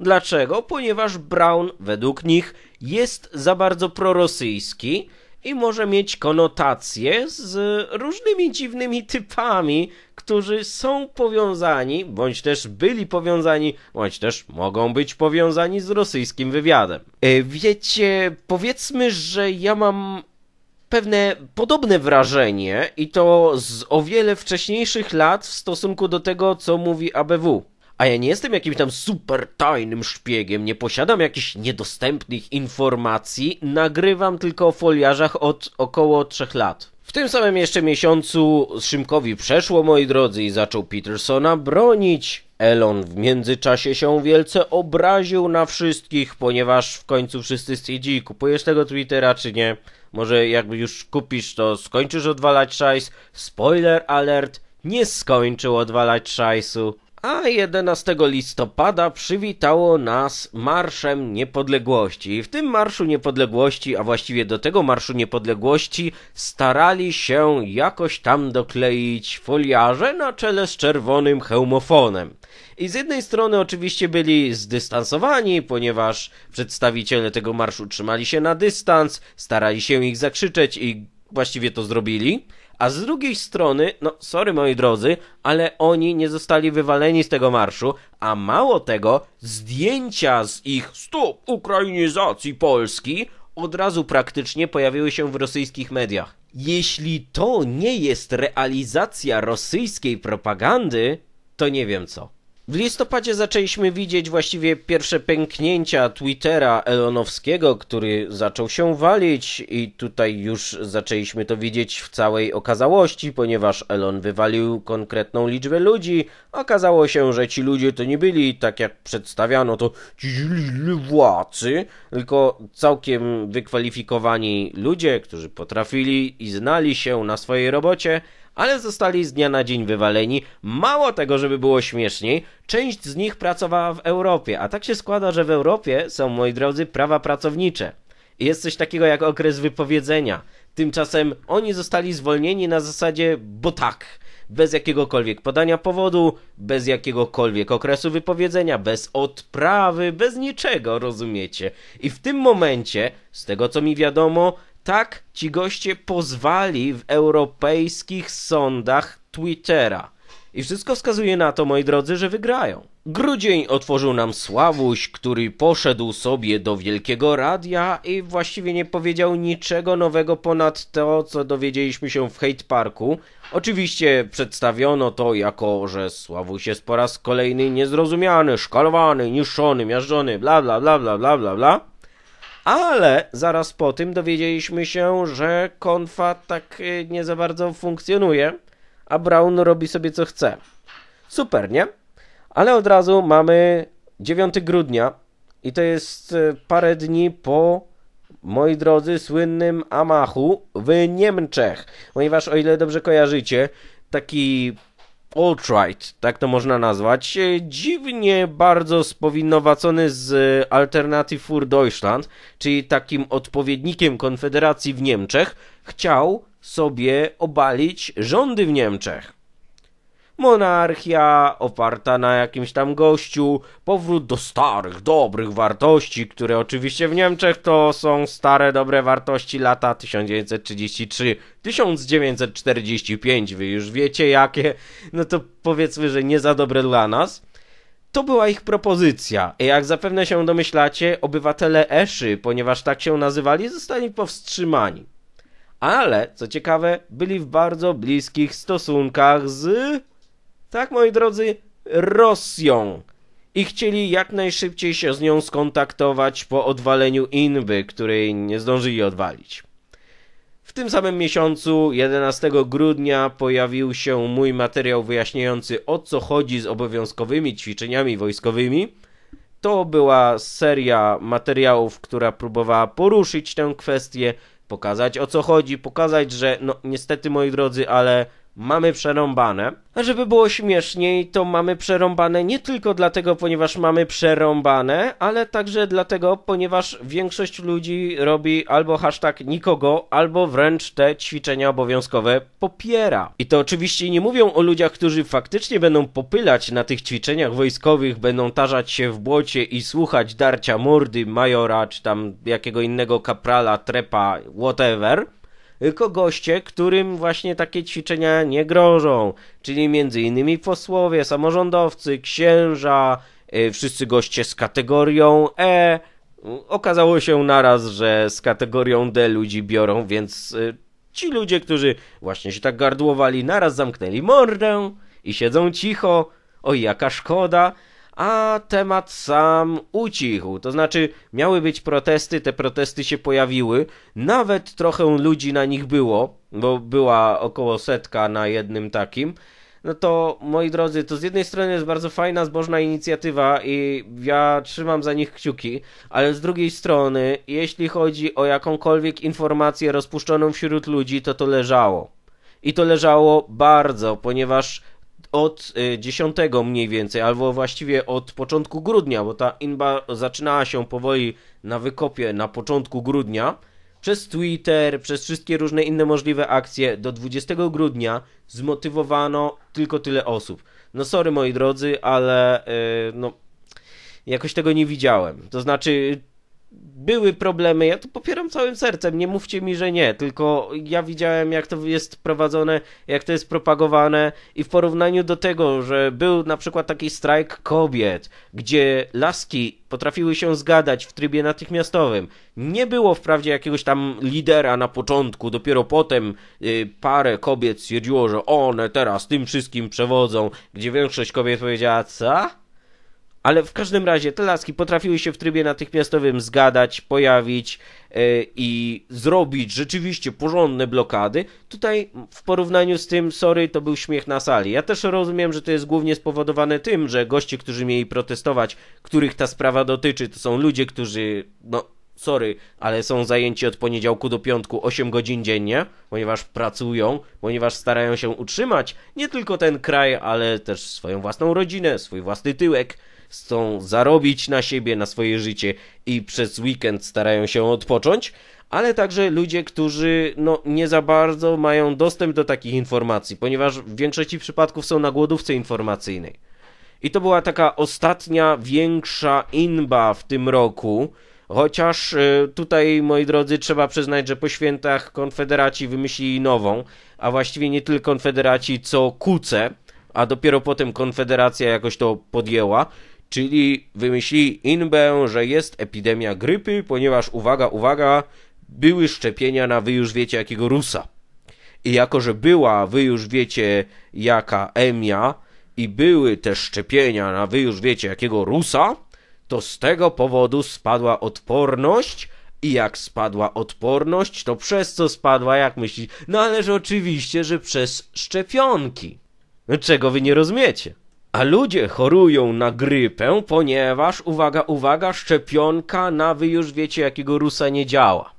Dlaczego? Ponieważ Brown według nich jest za bardzo prorosyjski i może mieć konotacje z różnymi dziwnymi typami, którzy są powiązani, bądź też byli powiązani, bądź też mogą być powiązani z rosyjskim wywiadem. E, wiecie, powiedzmy, że ja mam pewne podobne wrażenie i to z o wiele wcześniejszych lat w stosunku do tego, co mówi ABW. A ja nie jestem jakimś tam super tajnym szpiegiem, nie posiadam jakichś niedostępnych informacji, nagrywam tylko o foliarzach od około 3 lat. W tym samym jeszcze miesiącu Szymkowi przeszło, moi drodzy, i zaczął Petersona bronić. Elon w międzyczasie się wielce obraził na wszystkich, ponieważ w końcu wszyscy stwierdzili, kupujesz tego Twittera czy nie? Może jakby już kupisz, to skończysz odwalać szajs. Spoiler alert, nie skończył odwalać szajsu a 11 listopada przywitało nas Marszem Niepodległości. I w tym Marszu Niepodległości, a właściwie do tego Marszu Niepodległości, starali się jakoś tam dokleić foliarze na czele z czerwonym hełmofonem. I z jednej strony oczywiście byli zdystansowani, ponieważ przedstawiciele tego marszu trzymali się na dystans, starali się ich zakrzyczeć i właściwie to zrobili. A z drugiej strony, no sorry moi drodzy, ale oni nie zostali wywaleni z tego marszu, a mało tego, zdjęcia z ich stop ukrainizacji Polski od razu praktycznie pojawiły się w rosyjskich mediach. Jeśli to nie jest realizacja rosyjskiej propagandy, to nie wiem co. W listopadzie zaczęliśmy widzieć właściwie pierwsze pęknięcia Twittera Elonowskiego, który zaczął się walić i tutaj już zaczęliśmy to widzieć w całej okazałości, ponieważ Elon wywalił konkretną liczbę ludzi. Okazało się, że ci ludzie to nie byli, tak jak przedstawiano to, ci źli władcy, tylko całkiem wykwalifikowani ludzie, którzy potrafili i znali się na swojej robocie – ale zostali z dnia na dzień wywaleni. Mało tego, żeby było śmieszniej, część z nich pracowała w Europie, a tak się składa, że w Europie są, moi drodzy, prawa pracownicze. Jest coś takiego jak okres wypowiedzenia. Tymczasem oni zostali zwolnieni na zasadzie, bo tak bez jakiegokolwiek podania powodu, bez jakiegokolwiek okresu wypowiedzenia, bez odprawy, bez niczego, rozumiecie? I w tym momencie, z tego co mi wiadomo, tak ci goście pozwali w europejskich sądach Twittera. I wszystko wskazuje na to, moi drodzy, że wygrają. Grudzień otworzył nam Sławuś, który poszedł sobie do Wielkiego Radia i właściwie nie powiedział niczego nowego ponad to, co dowiedzieliśmy się w Hate Parku. Oczywiście przedstawiono to jako, że Sławuś jest po raz kolejny niezrozumiany, szkalowany, niszczony, miażdżony, bla bla bla bla bla bla bla ale zaraz po tym dowiedzieliśmy się, że konfa tak y, nie za bardzo funkcjonuje, a Brown robi sobie co chce. Super, nie? Ale od razu mamy 9 grudnia i to jest y, parę dni po moi drodzy, słynnym Amachu w Niemczech. Ponieważ o ile dobrze kojarzycie, taki alt-right, tak to można nazwać, e, dziwnie bardzo spowinowacony z e, Alternative für Deutschland, czyli takim odpowiednikiem Konfederacji w Niemczech, chciał sobie obalić rządy w Niemczech monarchia oparta na jakimś tam gościu, powrót do starych, dobrych wartości, które oczywiście w Niemczech to są stare, dobre wartości lata 1933-1945, wy już wiecie jakie, no to powiedzmy, że nie za dobre dla nas. To była ich propozycja. Jak zapewne się domyślacie, obywatele Eszy, ponieważ tak się nazywali, zostali powstrzymani. Ale, co ciekawe, byli w bardzo bliskich stosunkach z tak moi drodzy, Rosją. I chcieli jak najszybciej się z nią skontaktować po odwaleniu Inwy, której nie zdążyli odwalić. W tym samym miesiącu, 11 grudnia, pojawił się mój materiał wyjaśniający o co chodzi z obowiązkowymi ćwiczeniami wojskowymi. To była seria materiałów, która próbowała poruszyć tę kwestię, pokazać o co chodzi, pokazać, że no niestety moi drodzy, ale mamy przerąbane. A żeby było śmieszniej, to mamy przerąbane nie tylko dlatego, ponieważ mamy przerąbane, ale także dlatego, ponieważ większość ludzi robi albo hashtag nikogo, albo wręcz te ćwiczenia obowiązkowe popiera. I to oczywiście nie mówią o ludziach, którzy faktycznie będą popylać na tych ćwiczeniach wojskowych, będą tarzać się w błocie i słuchać darcia mordy majora, czy tam jakiego innego kaprala, trepa, whatever tylko goście, którym właśnie takie ćwiczenia nie grożą, czyli m.in. posłowie, samorządowcy, księża, e, wszyscy goście z kategorią E. Okazało się naraz, że z kategorią D ludzi biorą, więc e, ci ludzie, którzy właśnie się tak gardłowali, naraz zamknęli mordę i siedzą cicho. Oj, jaka szkoda a temat sam ucichł. To znaczy, miały być protesty, te protesty się pojawiły, nawet trochę ludzi na nich było, bo była około setka na jednym takim. No to moi drodzy, to z jednej strony jest bardzo fajna, zbożna inicjatywa i ja trzymam za nich kciuki, ale z drugiej strony, jeśli chodzi o jakąkolwiek informację rozpuszczoną wśród ludzi, to to leżało. I to leżało bardzo, ponieważ od 10 y, mniej więcej, albo właściwie od początku grudnia, bo ta inba zaczynała się powoli na wykopie na początku grudnia, przez Twitter, przez wszystkie różne inne możliwe akcje do 20 grudnia zmotywowano tylko tyle osób. No sorry moi drodzy, ale yy, no jakoś tego nie widziałem. To znaczy były problemy, ja to popieram całym sercem, nie mówcie mi, że nie, tylko ja widziałem, jak to jest prowadzone, jak to jest propagowane i w porównaniu do tego, że był na przykład taki strajk kobiet, gdzie laski potrafiły się zgadać w trybie natychmiastowym. Nie było wprawdzie jakiegoś tam lidera na początku, dopiero potem y, parę kobiet stwierdziło, że one teraz tym wszystkim przewodzą, gdzie większość kobiet powiedziała, co? Ale w każdym razie te laski potrafiły się w trybie natychmiastowym zgadać, pojawić yy, i zrobić rzeczywiście porządne blokady. Tutaj w porównaniu z tym, sorry, to był śmiech na sali. Ja też rozumiem, że to jest głównie spowodowane tym, że goście, którzy mieli protestować, których ta sprawa dotyczy, to są ludzie, którzy, no, sorry, ale są zajęci od poniedziałku do piątku 8 godzin dziennie, ponieważ pracują, ponieważ starają się utrzymać nie tylko ten kraj, ale też swoją własną rodzinę, swój własny tyłek chcą zarobić na siebie, na swoje życie i przez weekend starają się odpocząć, ale także ludzie, którzy no, nie za bardzo mają dostęp do takich informacji, ponieważ w większości przypadków są na głodówce informacyjnej. I to była taka ostatnia większa inba w tym roku. Chociaż e, tutaj, moi drodzy, trzeba przyznać, że po świętach konfederaci wymyślili nową, a właściwie nie tylko konfederaci, co kuce, a dopiero potem konfederacja jakoś to podjęła czyli wymyślili inbę, że jest epidemia grypy, ponieważ uwaga, uwaga, były szczepienia na wy już wiecie jakiego Rusa. I jako, że była wy już wiecie jaka emia i były też szczepienia na wy już wiecie jakiego Rusa, to z tego powodu spadła odporność i jak spadła odporność, to przez co spadła, jak myślisz? No ależ oczywiście, że przez szczepionki. No, czego wy nie rozumiecie? A ludzie chorują na grypę, ponieważ, uwaga, uwaga, szczepionka na wy już wiecie jakiego rusa nie działa.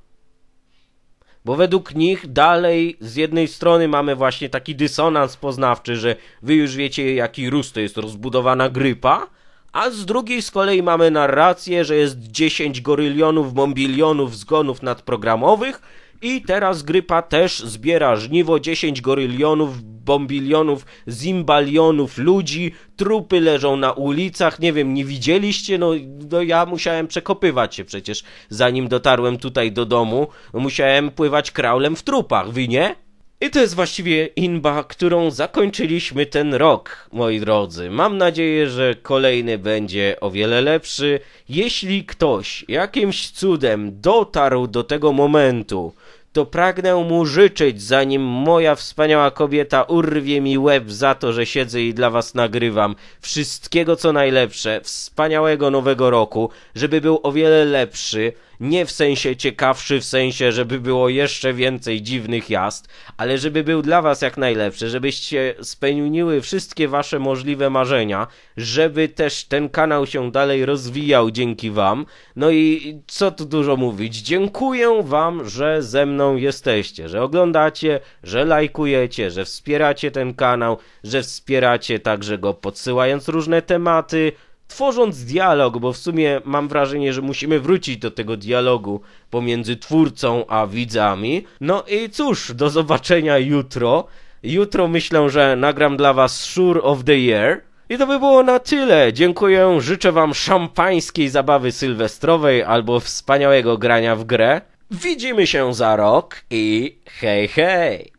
Bo według nich dalej z jednej strony mamy właśnie taki dysonans poznawczy, że wy już wiecie jaki rus to jest rozbudowana grypa, a z drugiej z kolei mamy narrację, że jest 10 gorylionów, bombilionów zgonów nadprogramowych, i teraz grypa też zbiera żniwo 10 gorylionów, bombilionów, zimbalionów ludzi, trupy leżą na ulicach, nie wiem, nie widzieliście? No, no ja musiałem przekopywać się przecież, zanim dotarłem tutaj do domu, musiałem pływać kraulem w trupach, wy nie? I to jest właściwie inba, którą zakończyliśmy ten rok, moi drodzy. Mam nadzieję, że kolejny będzie o wiele lepszy. Jeśli ktoś jakimś cudem dotarł do tego momentu, to pragnę mu życzyć, zanim moja wspaniała kobieta urwie mi łeb za to, że siedzę i dla was nagrywam. Wszystkiego co najlepsze, wspaniałego nowego roku, żeby był o wiele lepszy nie w sensie ciekawszy, w sensie, żeby było jeszcze więcej dziwnych jazd, ale żeby był dla was jak najlepszy, żebyście spełniły wszystkie wasze możliwe marzenia, żeby też ten kanał się dalej rozwijał dzięki wam. No i co tu dużo mówić, dziękuję wam, że ze mną jesteście, że oglądacie, że lajkujecie, że wspieracie ten kanał, że wspieracie także go podsyłając różne tematy, tworząc dialog, bo w sumie mam wrażenie, że musimy wrócić do tego dialogu pomiędzy twórcą a widzami. No i cóż, do zobaczenia jutro. Jutro myślę, że nagram dla Was Sure of the Year. I to by było na tyle. Dziękuję, życzę Wam szampańskiej zabawy sylwestrowej albo wspaniałego grania w grę. Widzimy się za rok i hej, hej!